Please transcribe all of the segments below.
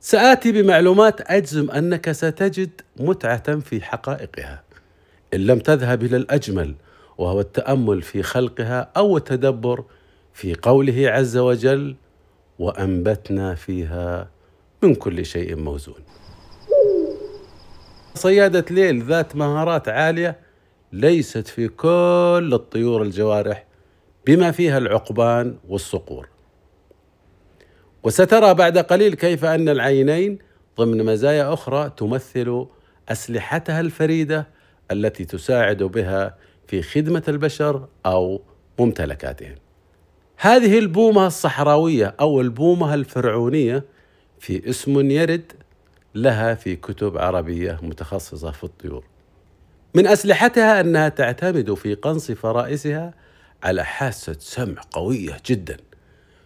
سآتي بمعلومات أجزم أنك ستجد متعة في حقائقها إن لم تذهب إلى الأجمل وهو التأمل في خلقها أو التدبر في قوله عز وجل وأنبتنا فيها من كل شيء موزون صيادة ليل ذات مهارات عالية ليست في كل الطيور الجوارح بما فيها العقبان والصقور وسترى بعد قليل كيف أن العينين ضمن مزايا أخرى تمثل أسلحتها الفريدة التي تساعد بها في خدمة البشر أو ممتلكاتهم هذه البومة الصحراوية أو البومة الفرعونية في اسم يرد لها في كتب عربية متخصصة في الطيور من أسلحتها أنها تعتمد في قنص فرائسها على حاسة سمع قوية جدا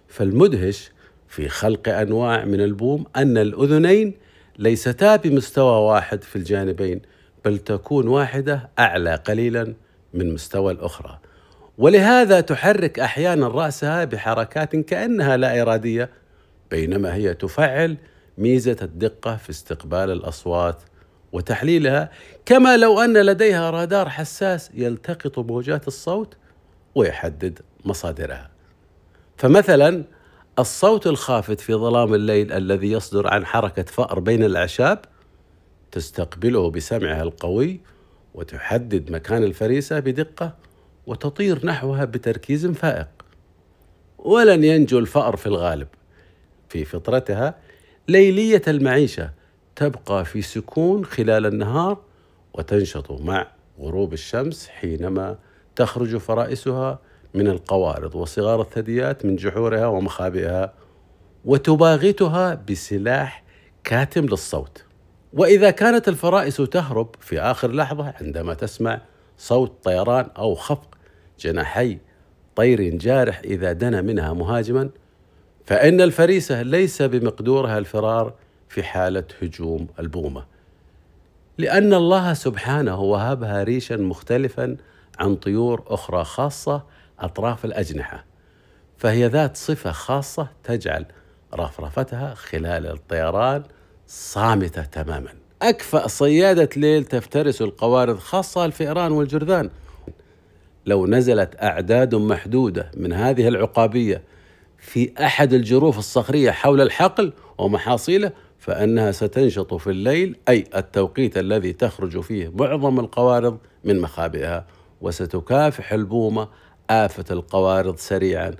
فالمدهش في خلق انواع من البوم ان الاذنين ليستا بمستوى واحد في الجانبين بل تكون واحده اعلى قليلا من مستوى الاخرى ولهذا تحرك احيانا راسها بحركات كانها لا اراديه بينما هي تفعل ميزه الدقه في استقبال الاصوات وتحليلها كما لو ان لديها رادار حساس يلتقط موجات الصوت ويحدد مصادرها فمثلا الصوت الخافت في ظلام الليل الذي يصدر عن حركة فأر بين الأعشاب تستقبله بسمعها القوي وتحدد مكان الفريسة بدقة وتطير نحوها بتركيز فائق ولن ينجو الفأر في الغالب في فطرتها ليلية المعيشة تبقى في سكون خلال النهار وتنشط مع غروب الشمس حينما تخرج فرائسها من القوارض وصغار الثدييات من جحورها ومخابئها وتباغتها بسلاح كاتم للصوت وإذا كانت الفرائس تهرب في آخر لحظة عندما تسمع صوت طيران أو خفق جناحي طير جارح إذا دنا منها مهاجما فإن الفريسة ليس بمقدورها الفرار في حالة هجوم البومة لأن الله سبحانه وهبها ريشا مختلفا عن طيور أخرى خاصة أطراف الأجنحة فهي ذات صفة خاصة تجعل رفرفتها خلال الطيران صامتة تماما أكفأ صيادة ليل تفترس القوارض خاصة الفئران والجرذان لو نزلت أعداد محدودة من هذه العقابية في أحد الجروف الصخرية حول الحقل ومحاصيله فإنها ستنشط في الليل أي التوقيت الذي تخرج فيه معظم القوارض من مخابئها وستكافح البومة آفة القوارض سريعا